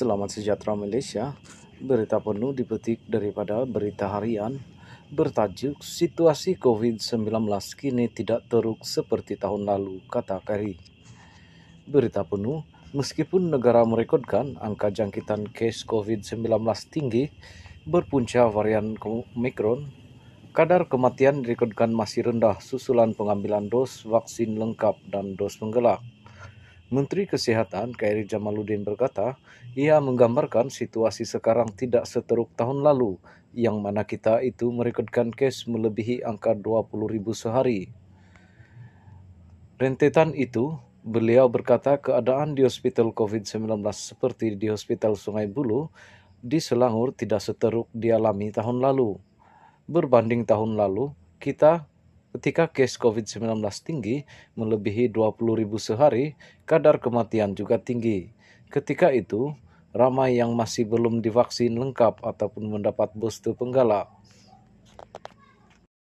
Selamat sejahtera Malaysia. Berita penuh dipetik daripada berita harian bertajuk Situasi COVID-19 kini tidak teruk seperti tahun lalu, kata Kari. Berita penuh, meskipun negara merekodkan angka jangkitan kes COVID-19 tinggi, berpunca varian Omicron, kadar kematian direkodkan masih rendah susulan pengambilan dos vaksin lengkap dan dos menggelak. Menteri Kesehatan Kairi Jamaluddin berkata, ia menggambarkan situasi sekarang tidak seteruk tahun lalu, yang mana kita itu merekodkan kes melebihi angka 20 ribu sehari. Rentetan itu, beliau berkata keadaan di hospital COVID-19 seperti di hospital Sungai Bulu di Selangor tidak seteruk dialami tahun lalu. Berbanding tahun lalu, kita Ketika case COVID-19 tinggi, melebihi ribu sehari, kadar kematian juga tinggi. Ketika itu, ramai yang masih belum divaksin lengkap ataupun mendapat booster penggalak.